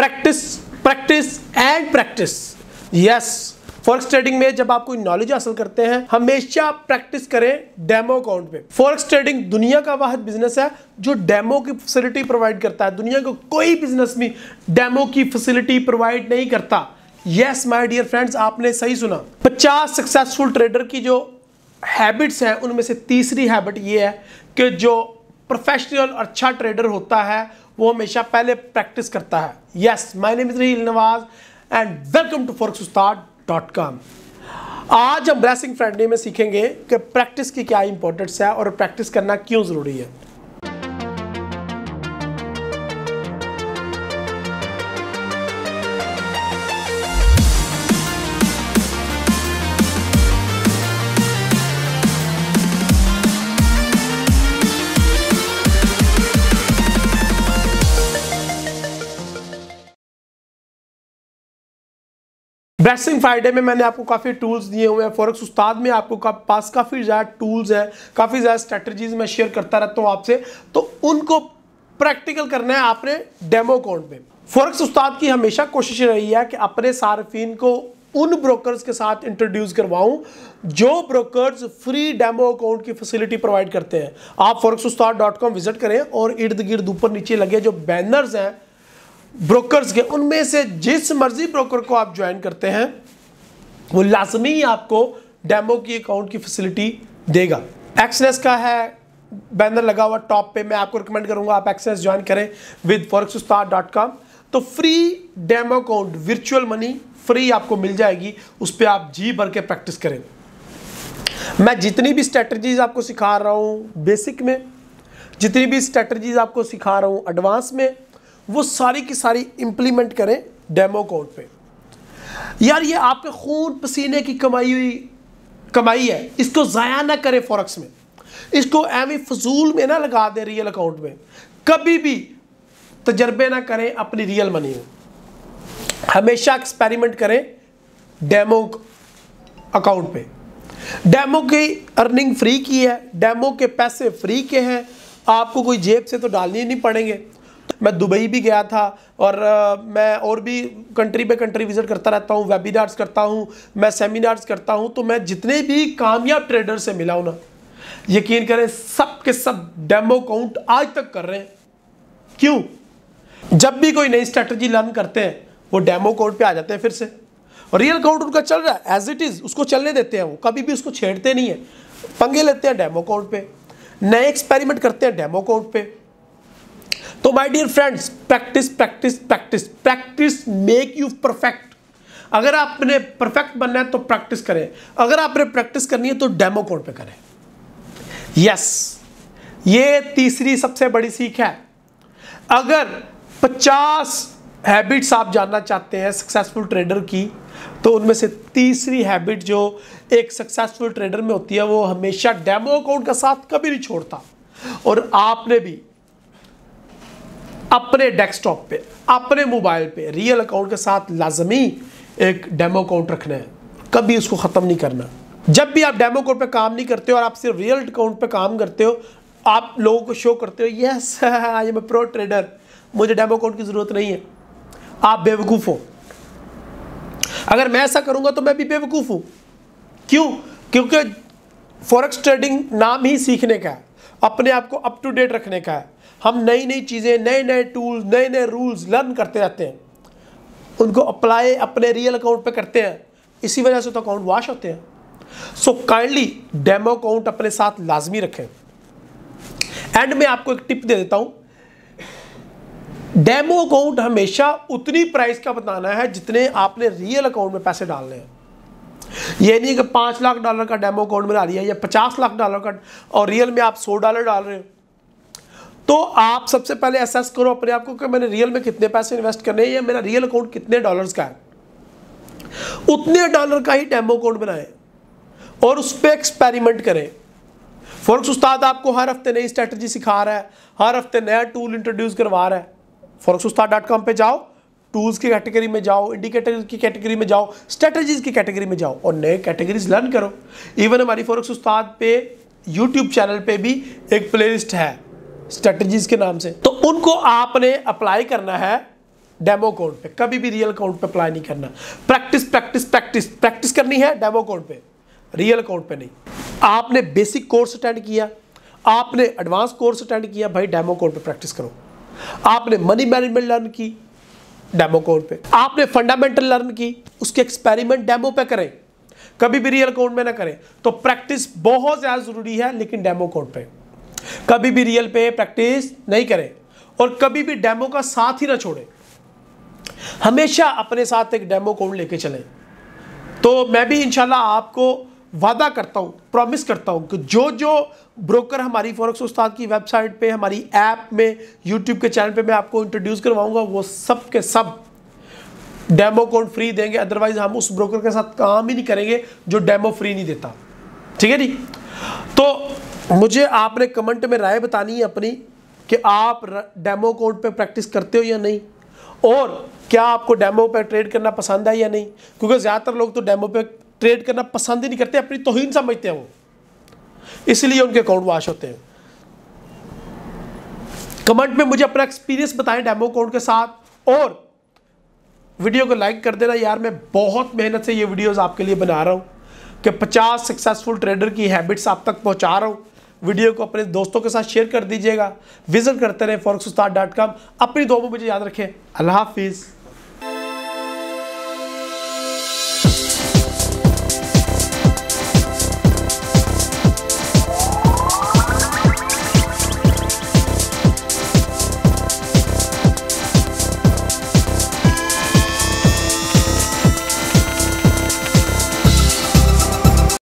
practice practice and practice yes forex trading में जब आप कोई नॉलेज हासिल करते हैं हमेशा प्रैक्टिस करें डेमो अकाउंट में फॉरेक्स ट्रेडिंग दुनिया का वाहद बिजनेस है जो डेमो की फैसिलिटी प्रोवाइड करता है दुनिया को कोई बिजनेस में डेमो की फैसिलिटी प्रोवाइड नहीं करता यस माय डियर फ्रेंड्स आपने सही सुना 50 सक्सेसफुल ट्रेडर की जो हैबिट्स हैं उनमें से तीसरी हैबिट ये है कि जो प्रोफेशनल अच्छा ट्रेडर होता है वो हमेशा पहले प्रैक्टिस करता है yes my name is Raheel Nawaz and welcome to fork dot com आज हम ब्लैसिंग फ्रेंडली में सीखेंगे कि प्रैक्टिस की क्या इंपॉर्टेंस है और प्रैक्टिस करना क्यों ज़रूरी है इन्वेस्टिंग फ्राइडे में मैंने आपको काफ़ी टूल्स दिए हुए हैं फॉरेक्स उस्ताद में आपको का, पास काफ़ी ज़्यादा टूल्स हैं काफ़ी ज़्यादा स्ट्रेटजीज मैं शेयर करता रहता हूँ आपसे तो उनको प्रैक्टिकल करना है आपने डेमो अकाउंट में फॉरेक्स उस्ताद की हमेशा कोशिश रही है कि अपने सार्फिन को उन ब्रोकर्स के साथ इंट्रोड्यूस करवाऊं जो ब्रोकर्स फ्री डेमो अकाउंट की फैसिलिटी प्रोवाइड करते हैं आप फॉरक्स उस्ताद डॉट कॉम विजिट करें और इर्द गिर्द ऊपर नीचे लगे जो बैनर्स हैं ब्रोकर्स के उनमें से जिस मर्जी ब्रोकर को आप ज्वाइन करते हैं वो लाजमी ही आपको डेमो की अकाउंट की फैसिलिटी देगा एक्सनेस का है बैनर लगा हुआ टॉप पे मैं आपको रिकमेंड करूंगा आप एक्सनेस ज्वाइन करें विद डॉट कॉम तो free demo account virtual money free आपको मिल जाएगी उस पर आप जी भर के प्रैक्टिस करें मैं जितनी भी स्ट्रेटजीज आपको सिखा रहा हूँ बेसिक में जितनी भी स्ट्रेटजीज आपको सिखा रहा हूँ एडवांस में वो सारी की सारी इम्प्लीमेंट करें डेमो कोड पे यार ये आपके खून पसीने की कमाई हुई कमाई है इसको ज़ाया ना करें फॉरक्स में इसको एम फजूल में ना लगा दें रियल अकाउंट में कभी भी तजर्बे ना करें अपनी रियल मनी में हमेशा एक्सपेरिमेंट करें डेमो अकाउंट पे डेमो की अर्निंग फ्री की है डेमो के पैसे फ्री के हैं आपको कोई जेब से तो ही नहीं पड़ेंगे मैं दुबई भी गया था और मैं और भी कंट्री पे कंट्री विजिट करता रहता हूँ वेबिनार्स करता हूँ मैं सेमिनार्स करता हूँ तो मैं जितने भी कामयाब ट्रेडर से मिला हूँ ना यकीन करें सब के सब डेमो काउंट आज तक कर रहे हैं क्यों जब भी कोई नई स्ट्रेटजी लर्न करते हैं वो डेमो काउंट पे आ जाते हैं फिर से और रियल काउंट उनका चल रहा है एज इट इज़ उसको चलने देते हैं वो कभी भी उसको छेड़ते नहीं है पंगे लेते हैं डेमो काउंट पे नए एक्सपेरिमेंट करते हैं डेमो काउंट पे तो my dear friends practice practice practice practice make you perfect अगर आपने परफेक्ट बनना है तो प्रैक्टिस करें अगर आपने प्रैक्टिस करनी है तो डेमो कोड पे करें यस yes, ये तीसरी सबसे बड़ी सीख है अगर 50 हैबिट्स आप जानना चाहते हैं सक्सेसफुल ट्रेडर की तो उनमें से तीसरी हैबिट जो एक सक्सेसफुल ट्रेडर में होती है वो हमेशा डेमो अकाउंट का साथ कभी नहीं छोड़ता और आपने भी अपने डेस्कटॉप पे अपने मोबाइल पे रियल अकाउंट के साथ लाजमी एक डेमो अकाउंट रखना है कभी उसको ख़त्म नहीं करना जब भी आप डेमो अकाउंट पे काम नहीं करते हो और आप सिर्फ रियल अकाउंट पे काम करते हो आप लोगों को शो करते हो yes I am a pro trader मुझे डेमो अकाउंट की ज़रूरत नहीं है आप बेवकूफ़ हो अगर मैं ऐसा करूँगा तो मैं भी बेवकूफ़ हूँ क्यों क्योंकि फॉरेक्स ट्रेडिंग नाम ही सीखने का है अपने आप को अप टू डेट रखने का है हम नई नई चीज़ें नए नए टूल्स नए नए रूल्स लर्न करते रहते हैं उनको अप्लाई अपने रियल अकाउंट पे करते हैं इसी वजह से तो अकाउंट वाश होते हैं सो काइंडली डेमो अकाउंट अपने साथ लाजमी रखें एंड में आपको एक टिप दे देता हूँ डेमो अकाउंट हमेशा उतनी प्राइस का बताना है जितने आपने रियल अकाउंट में पैसे डालने हैं ये नहीं कि पाँच लाख डॉलर का डेमो अकाउंट बना लिया या पचास लाख डॉलर का और रियल में आप सौ डॉलर डाल रहे हो तो आप सबसे पहले एसेस करो अपने आप को कि मैंने रियल में कितने पैसे इन्वेस्ट करने हैं या मेरा रियल अकाउंट कितने डॉलर्स का है उतने डॉलर का ही डेमो अकाउंट बनाएं और उस पर एक्सपेरिमेंट करें फॉरक्स उस्ताद आपको हर हफ्ते नई स्ट्रैटेजी सिखा रहा है हर हफ्ते नया टूल इंट्रोड्यूस करवा रहा है फॉरक्स उस्ताद डॉट कॉम पर जाओ टूल्स की कैटेगरी में जाओ इंडिकेटर की कैटेगरी में जाओ स्ट्रेटजीज की कैटेगरी में जाओ और नए कैटेगरीज लर्न करो इवन हमारी फॉरक्स उस्ताद पे यूट्यूब चैनल पे भी एक प्लेलिस्ट है स्ट्रेटजीज के नाम से तो उनको आपने अप्लाई करना है डेमो कोड पे कभी भी रियल अकाउंट पे अप्लाई नहीं करना प्रैक्टिस प्रैक्टिस प्रैक्टिस प्रैक्टिस करनी है डेमो कोड पे रियल अकाउंट पे नहीं आपने बेसिक कोर्स अटेंड किया आपने एडवांस कोर्स अटेंड किया भाई डेमो कोड पे प्रैक्टिस करो आपने मनी मैनेजमेंट लर्न की डेमो कोड पे आपने फंडामेंटल लर्न की उसके एक्सपेरिमेंट डेमो पे करें कभी भी रियल अकाउंट में ना करें तो प्रैक्टिस बहुत ज़्यादा ज़रूरी है लेकिन डेमो कोड पर कभी भी रियल पे प्रैक्टिस नहीं करें और कभी भी डेमो का साथ ही ना छोड़ें हमेशा अपने साथ एक डेमो कोड लेके चलें तो मैं भी इनशाला आपको वादा करता हूँ प्रॉमिस करता हूँ कि जो जो ब्रोकर हमारी फॉरक्स उस्ताद की वेबसाइट पे हमारी ऐप में यूट्यूब के चैनल पे मैं आपको इंट्रोड्यूस करवाऊंगा वो सब के सब डेमो कोड फ्री देंगे अदरवाइज हम उस ब्रोकर के साथ काम ही नहीं करेंगे जो डेमो फ्री नहीं देता ठीक है जी तो मुझे आपने कमेंट में राय बतानी है अपनी कि आप डेमो कोड पे प्रैक्टिस करते हो या नहीं और क्या आपको डेमो पे ट्रेड करना पसंद है या नहीं क्योंकि ज़्यादातर लोग तो डेमो पे ट्रेड करना पसंद ही नहीं करते अपनी तोहिन समझते हैं वो इसलिए उनके अकाउंट वाश होते हैं कमेंट में मुझे अपना एक्सपीरियंस बताएं डेमो कोड के साथ और वीडियो को लाइक कर देना यार मैं बहुत मेहनत से ये वीडियोज आपके लिए बना रहा हूँ कि 50 सक्सेसफुल ट्रेडर की हैबिट्स आप तक पहुँचा रहा हूँ वीडियो को अपने दोस्तों के साथ शेयर कर दीजिएगा विजिट करते रहे फॉरक्स अपनी दो मुझे याद रखें अल्लाह हाफिज़